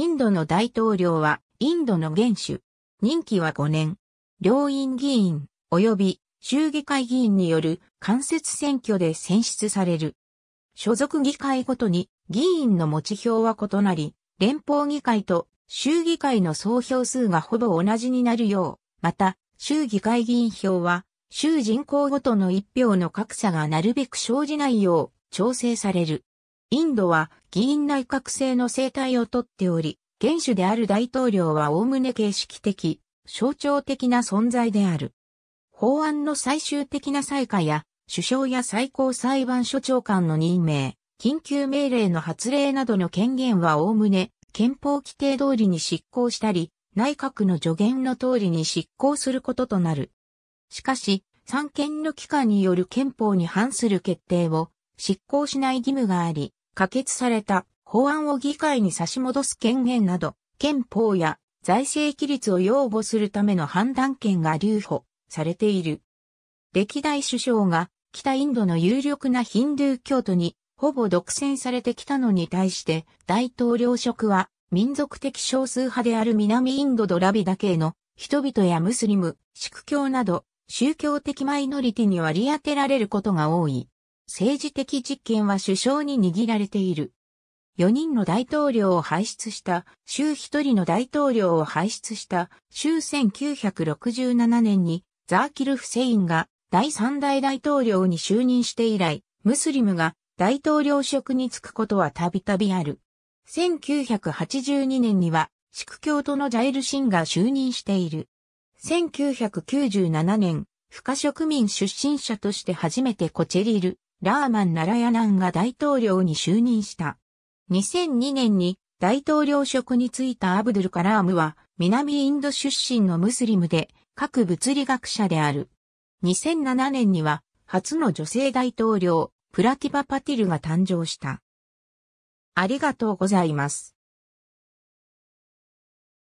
インドの大統領は、インドの元首。任期は5年。両院議員、及び州議会議員による間接選挙で選出される。所属議会ごとに議員の持ち票は異なり、連邦議会と州議会の総票数がほぼ同じになるよう、また、州議会議員票は、州人口ごとの一票の格差がなるべく生じないよう調整される。インドは議員内閣制の生態をとっており、元首である大統領は概ね形式的、象徴的な存在である。法案の最終的な採下や、首相や最高裁判所長官の任命、緊急命令の発令などの権限は概ね、憲法規定通りに執行したり、内閣の助言の通りに執行することとなる。しかし、三権の機関による憲法に反する決定を執行しない義務があり、可決された法案を議会に差し戻す権限など、憲法や財政規律を擁護するための判断権が留保されている。歴代首相が北インドの有力なヒンドゥー教徒にほぼ独占されてきたのに対して大統領職は民族的少数派である南インドドラビだけの人々やムスリム、シ教など宗教的マイノリティに割り当てられることが多い。政治的実権は首相に握られている。4人の大統領を輩出した、州1人の大統領を輩出した、州1967年にザーキル・フセインが第3代大統領に就任して以来、ムスリムが大統領職に就くことはたびたびある。1982年には、宿教徒のジャイル・シンが就任している。1997年、不可植民出身者として初めてコチェリル、ラーマン・ナラヤナンが大統領に就任した。2002年に大統領職に就いたアブドゥルカラームは南インド出身のムスリムで各物理学者である。2007年には初の女性大統領プラティバ・パティルが誕生した。ありがとうございます。